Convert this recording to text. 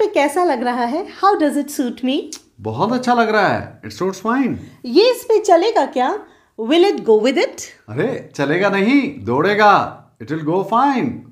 मुझ कैसा लग रहा है how does it suit me बहुत अच्छा लग रहा है इट सूट्स फाइन ये इस पे चलेगा क्या will it go with it अरे चलेगा नहीं दौड़ेगा इट विल गो फाइन